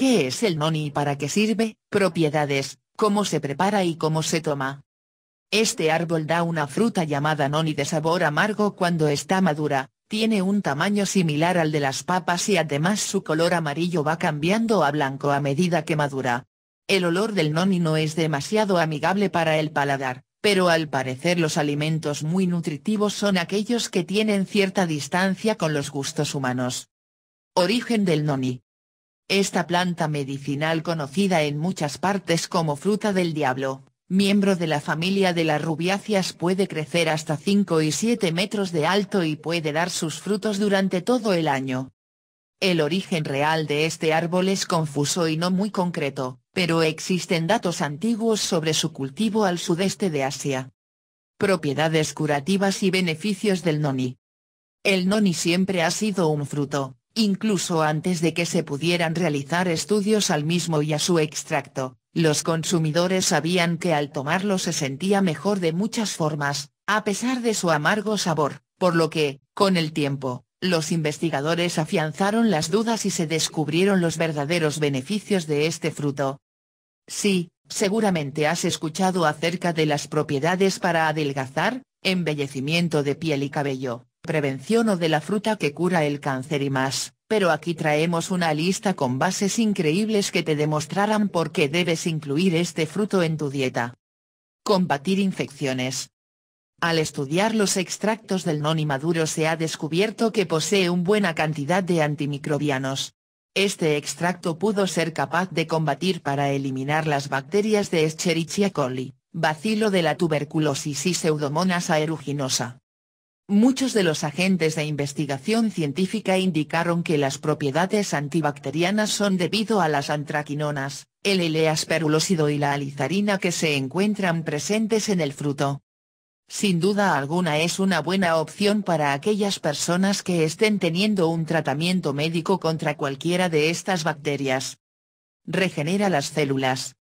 ¿Qué es el noni y para qué sirve? Propiedades, cómo se prepara y cómo se toma. Este árbol da una fruta llamada noni de sabor amargo cuando está madura, tiene un tamaño similar al de las papas y además su color amarillo va cambiando a blanco a medida que madura. El olor del noni no es demasiado amigable para el paladar, pero al parecer los alimentos muy nutritivos son aquellos que tienen cierta distancia con los gustos humanos. Origen del noni. Esta planta medicinal conocida en muchas partes como fruta del diablo, miembro de la familia de las rubiáceas puede crecer hasta 5 y 7 metros de alto y puede dar sus frutos durante todo el año. El origen real de este árbol es confuso y no muy concreto, pero existen datos antiguos sobre su cultivo al sudeste de Asia. Propiedades curativas y beneficios del noni. El noni siempre ha sido un fruto, Incluso antes de que se pudieran realizar estudios al mismo y a su extracto, los consumidores sabían que al tomarlo se sentía mejor de muchas formas, a pesar de su amargo sabor, por lo que, con el tiempo, los investigadores afianzaron las dudas y se descubrieron los verdaderos beneficios de este fruto. Sí, seguramente has escuchado acerca de las propiedades para adelgazar, embellecimiento de piel y cabello, prevención o de la fruta que cura el cáncer y más, pero aquí traemos una lista con bases increíbles que te demostrarán por qué debes incluir este fruto en tu dieta. Combatir infecciones. Al estudiar los extractos del noni maduro se ha descubierto que posee una buena cantidad de antimicrobianos. Este extracto pudo ser capaz de combatir para eliminar las bacterias de Escherichia coli, bacilo de la tuberculosis y pseudomonas aeruginosa, Muchos de los agentes de investigación científica indicaron que las propiedades antibacterianas son debido a las antraquinonas, el eleasperulósido y la alizarina que se encuentran presentes en el fruto. Sin duda alguna es una buena opción para aquellas personas que estén teniendo un tratamiento médico contra cualquiera de estas bacterias. Regenera las células.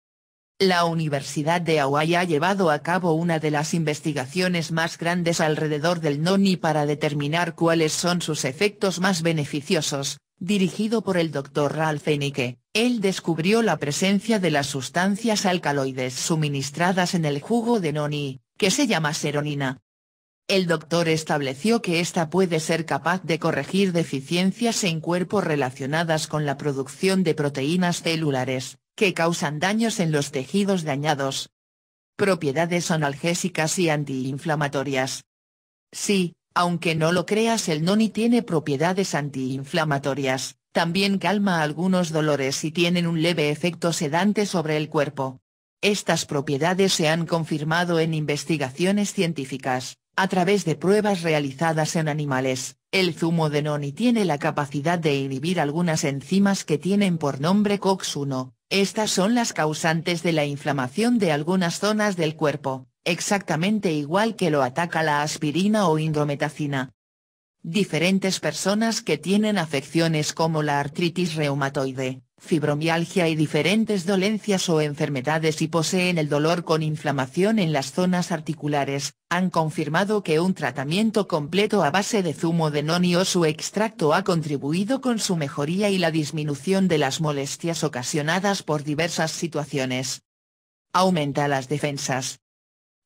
La Universidad de Hawái ha llevado a cabo una de las investigaciones más grandes alrededor del noni para determinar cuáles son sus efectos más beneficiosos, dirigido por el Dr. Ralph Enike. él descubrió la presencia de las sustancias alcaloides suministradas en el jugo de noni, que se llama seronina, el doctor estableció que ésta puede ser capaz de corregir deficiencias en cuerpo relacionadas con la producción de proteínas celulares, que causan daños en los tejidos dañados. Propiedades analgésicas y antiinflamatorias. Sí, aunque no lo creas el noni tiene propiedades antiinflamatorias, también calma algunos dolores y tienen un leve efecto sedante sobre el cuerpo. Estas propiedades se han confirmado en investigaciones científicas, a través de pruebas realizadas en animales, el zumo de noni tiene la capacidad de inhibir algunas enzimas que tienen por nombre COX-1, estas son las causantes de la inflamación de algunas zonas del cuerpo, exactamente igual que lo ataca la aspirina o indometacina. Diferentes personas que tienen afecciones como la artritis reumatoide, fibromialgia y diferentes dolencias o enfermedades y poseen el dolor con inflamación en las zonas articulares, han confirmado que un tratamiento completo a base de zumo de noni o su extracto ha contribuido con su mejoría y la disminución de las molestias ocasionadas por diversas situaciones. Aumenta las defensas.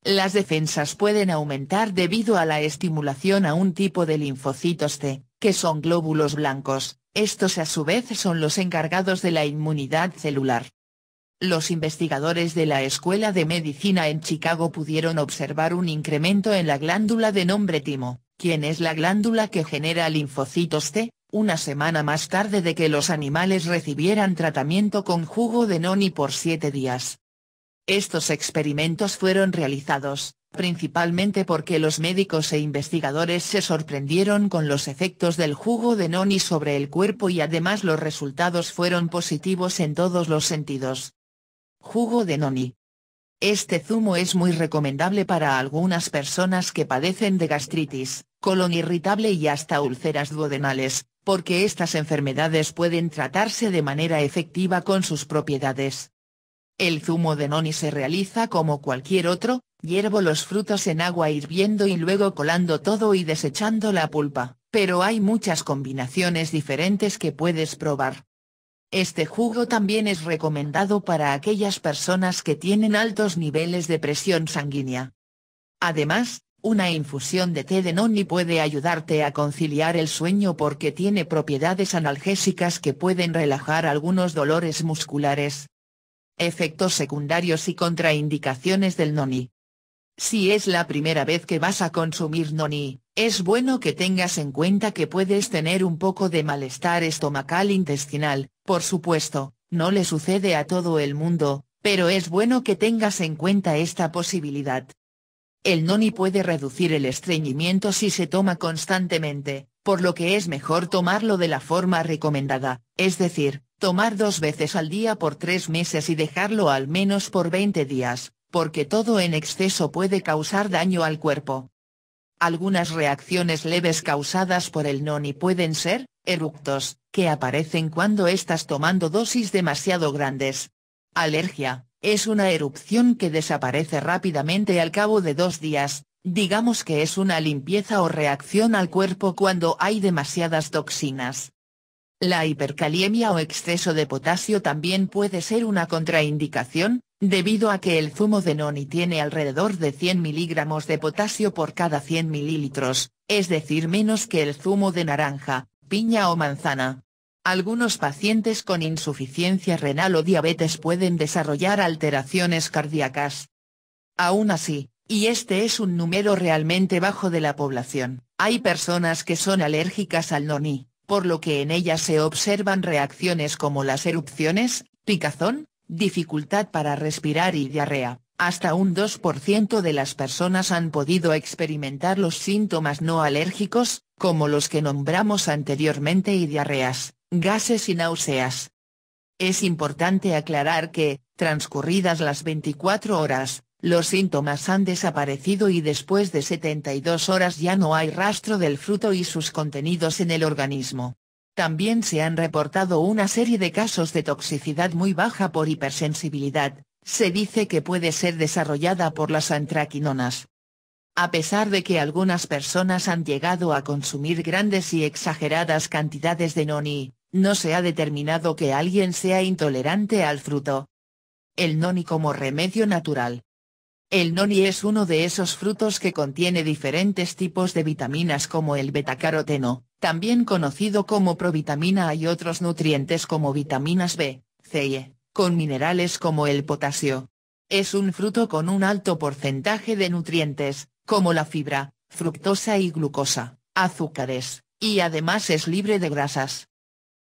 Las defensas pueden aumentar debido a la estimulación a un tipo de linfocitos T, que son glóbulos blancos, estos a su vez son los encargados de la inmunidad celular. Los investigadores de la Escuela de Medicina en Chicago pudieron observar un incremento en la glándula de nombre timo, quien es la glándula que genera linfocitos T, una semana más tarde de que los animales recibieran tratamiento con jugo de noni por siete días. Estos experimentos fueron realizados, principalmente porque los médicos e investigadores se sorprendieron con los efectos del jugo de noni sobre el cuerpo y además los resultados fueron positivos en todos los sentidos. Jugo de noni. Este zumo es muy recomendable para algunas personas que padecen de gastritis, colon irritable y hasta úlceras duodenales, porque estas enfermedades pueden tratarse de manera efectiva con sus propiedades. El zumo de noni se realiza como cualquier otro, Hiervo los frutos en agua hirviendo y luego colando todo y desechando la pulpa, pero hay muchas combinaciones diferentes que puedes probar. Este jugo también es recomendado para aquellas personas que tienen altos niveles de presión sanguínea. Además, una infusión de té de noni puede ayudarte a conciliar el sueño porque tiene propiedades analgésicas que pueden relajar algunos dolores musculares. Efectos secundarios y contraindicaciones del noni. Si es la primera vez que vas a consumir noni, es bueno que tengas en cuenta que puedes tener un poco de malestar estomacal intestinal, por supuesto, no le sucede a todo el mundo, pero es bueno que tengas en cuenta esta posibilidad. El noni puede reducir el estreñimiento si se toma constantemente, por lo que es mejor tomarlo de la forma recomendada, es decir, tomar dos veces al día por tres meses y dejarlo al menos por 20 días, porque todo en exceso puede causar daño al cuerpo. Algunas reacciones leves causadas por el noni pueden ser, eructos, que aparecen cuando estás tomando dosis demasiado grandes. Alergia, es una erupción que desaparece rápidamente al cabo de dos días, digamos que es una limpieza o reacción al cuerpo cuando hay demasiadas toxinas. La hipercaliemia o exceso de potasio también puede ser una contraindicación, debido a que el zumo de noni tiene alrededor de 100 miligramos de potasio por cada 100 mililitros, es decir menos que el zumo de naranja, piña o manzana. Algunos pacientes con insuficiencia renal o diabetes pueden desarrollar alteraciones cardíacas. Aún así, y este es un número realmente bajo de la población, hay personas que son alérgicas al noni por lo que en ellas se observan reacciones como las erupciones, picazón, dificultad para respirar y diarrea. Hasta un 2% de las personas han podido experimentar los síntomas no alérgicos, como los que nombramos anteriormente y diarreas, gases y náuseas. Es importante aclarar que, transcurridas las 24 horas, los síntomas han desaparecido y después de 72 horas ya no hay rastro del fruto y sus contenidos en el organismo. También se han reportado una serie de casos de toxicidad muy baja por hipersensibilidad, se dice que puede ser desarrollada por las antraquinonas. A pesar de que algunas personas han llegado a consumir grandes y exageradas cantidades de noni, no se ha determinado que alguien sea intolerante al fruto. El noni como remedio natural. El noni es uno de esos frutos que contiene diferentes tipos de vitaminas como el betacaroteno, también conocido como provitamina y otros nutrientes como vitaminas B, C y E, con minerales como el potasio. Es un fruto con un alto porcentaje de nutrientes, como la fibra, fructosa y glucosa, azúcares, y además es libre de grasas.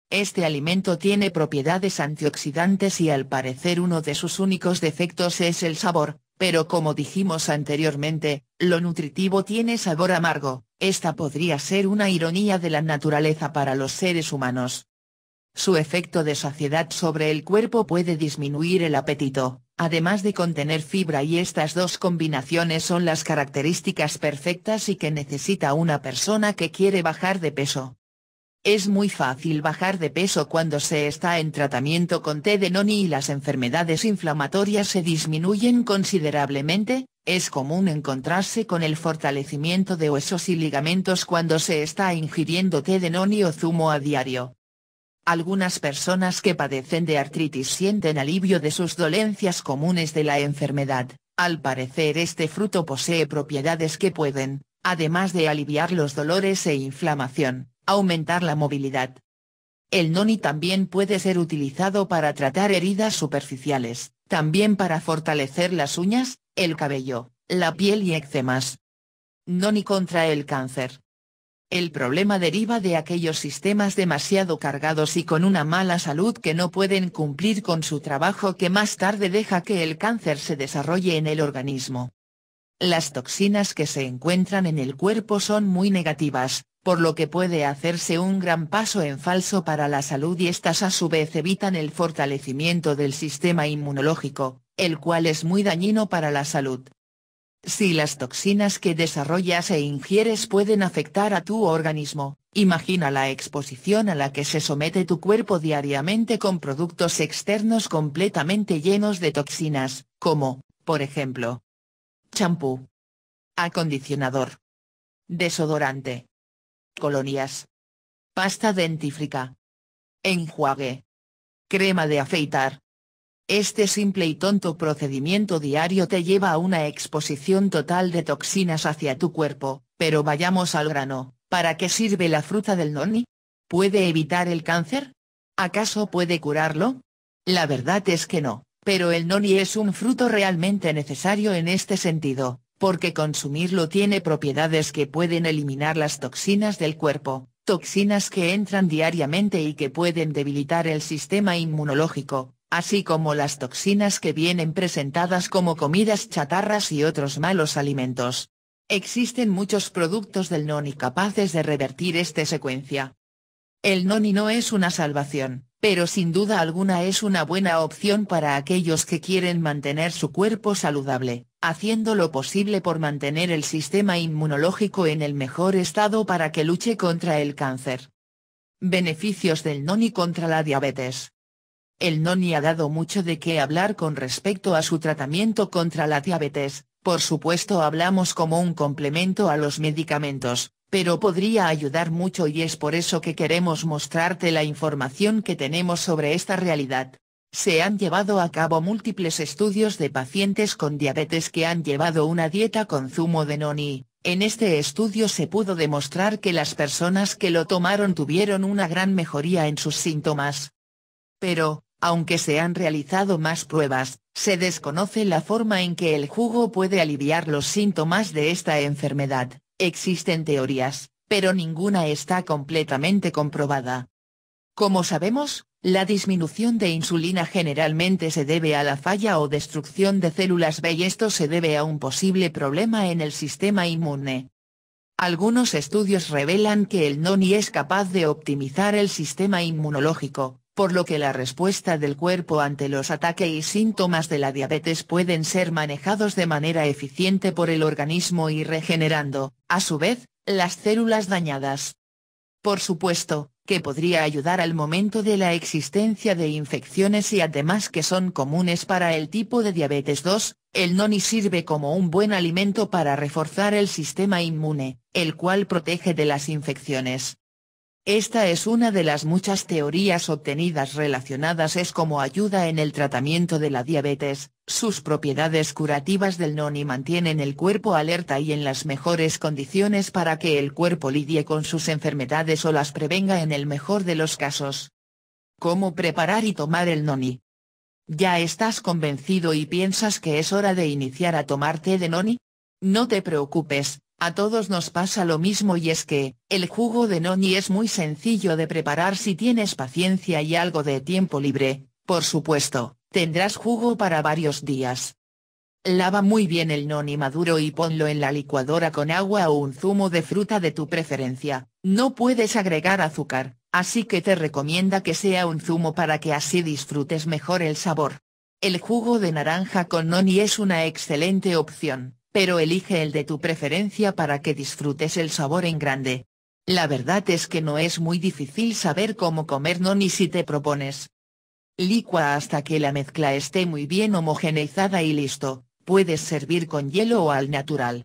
Este alimento tiene propiedades antioxidantes y al parecer uno de sus únicos defectos es el sabor, pero como dijimos anteriormente, lo nutritivo tiene sabor amargo, esta podría ser una ironía de la naturaleza para los seres humanos. Su efecto de saciedad sobre el cuerpo puede disminuir el apetito, además de contener fibra y estas dos combinaciones son las características perfectas y que necesita una persona que quiere bajar de peso. Es muy fácil bajar de peso cuando se está en tratamiento con té de noni y las enfermedades inflamatorias se disminuyen considerablemente, es común encontrarse con el fortalecimiento de huesos y ligamentos cuando se está ingiriendo té de noni o zumo a diario. Algunas personas que padecen de artritis sienten alivio de sus dolencias comunes de la enfermedad, al parecer este fruto posee propiedades que pueden, además de aliviar los dolores e inflamación, Aumentar la movilidad. El noni también puede ser utilizado para tratar heridas superficiales, también para fortalecer las uñas, el cabello, la piel y eczemas. Noni contra el cáncer. El problema deriva de aquellos sistemas demasiado cargados y con una mala salud que no pueden cumplir con su trabajo que más tarde deja que el cáncer se desarrolle en el organismo. Las toxinas que se encuentran en el cuerpo son muy negativas, por lo que puede hacerse un gran paso en falso para la salud y estas a su vez evitan el fortalecimiento del sistema inmunológico, el cual es muy dañino para la salud. Si las toxinas que desarrollas e ingieres pueden afectar a tu organismo, imagina la exposición a la que se somete tu cuerpo diariamente con productos externos completamente llenos de toxinas, como, por ejemplo, champú, acondicionador, desodorante, colonias. Pasta dentífrica. Enjuague. Crema de afeitar. Este simple y tonto procedimiento diario te lleva a una exposición total de toxinas hacia tu cuerpo, pero vayamos al grano, ¿para qué sirve la fruta del noni? ¿Puede evitar el cáncer? ¿Acaso puede curarlo? La verdad es que no, pero el noni es un fruto realmente necesario en este sentido porque consumirlo tiene propiedades que pueden eliminar las toxinas del cuerpo, toxinas que entran diariamente y que pueden debilitar el sistema inmunológico, así como las toxinas que vienen presentadas como comidas chatarras y otros malos alimentos. Existen muchos productos del noni capaces de revertir esta secuencia. El noni no es una salvación, pero sin duda alguna es una buena opción para aquellos que quieren mantener su cuerpo saludable, haciendo lo posible por mantener el sistema inmunológico en el mejor estado para que luche contra el cáncer. Beneficios del noni contra la diabetes. El noni ha dado mucho de qué hablar con respecto a su tratamiento contra la diabetes, por supuesto hablamos como un complemento a los medicamentos, pero podría ayudar mucho y es por eso que queremos mostrarte la información que tenemos sobre esta realidad. Se han llevado a cabo múltiples estudios de pacientes con diabetes que han llevado una dieta con zumo de noni. En este estudio se pudo demostrar que las personas que lo tomaron tuvieron una gran mejoría en sus síntomas. Pero, aunque se han realizado más pruebas, se desconoce la forma en que el jugo puede aliviar los síntomas de esta enfermedad. Existen teorías, pero ninguna está completamente comprobada. Como sabemos, la disminución de insulina generalmente se debe a la falla o destrucción de células B y esto se debe a un posible problema en el sistema inmune. Algunos estudios revelan que el noni es capaz de optimizar el sistema inmunológico, por lo que la respuesta del cuerpo ante los ataques y síntomas de la diabetes pueden ser manejados de manera eficiente por el organismo y regenerando, a su vez, las células dañadas. Por supuesto, que podría ayudar al momento de la existencia de infecciones y además que son comunes para el tipo de diabetes 2, el noni sirve como un buen alimento para reforzar el sistema inmune, el cual protege de las infecciones, esta es una de las muchas teorías obtenidas relacionadas es como ayuda en el tratamiento de la diabetes, sus propiedades curativas del noni mantienen el cuerpo alerta y en las mejores condiciones para que el cuerpo lidie con sus enfermedades o las prevenga en el mejor de los casos. ¿Cómo preparar y tomar el noni? ¿Ya estás convencido y piensas que es hora de iniciar a tomarte de noni? No te preocupes, a todos nos pasa lo mismo y es que, el jugo de noni es muy sencillo de preparar si tienes paciencia y algo de tiempo libre, por supuesto, tendrás jugo para varios días. Lava muy bien el noni maduro y ponlo en la licuadora con agua o un zumo de fruta de tu preferencia, no puedes agregar azúcar, así que te recomienda que sea un zumo para que así disfrutes mejor el sabor. El jugo de naranja con noni es una excelente opción pero elige el de tu preferencia para que disfrutes el sabor en grande. La verdad es que no es muy difícil saber cómo comer no ni si te propones. Licua hasta que la mezcla esté muy bien homogeneizada y listo, puedes servir con hielo o al natural.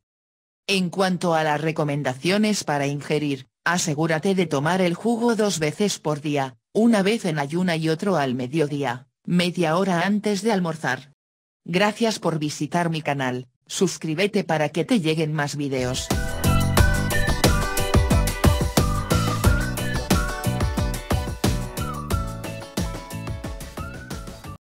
En cuanto a las recomendaciones para ingerir, asegúrate de tomar el jugo dos veces por día, una vez en ayuna y otro al mediodía, media hora antes de almorzar. Gracias por visitar mi canal. Suscríbete para que te lleguen más videos.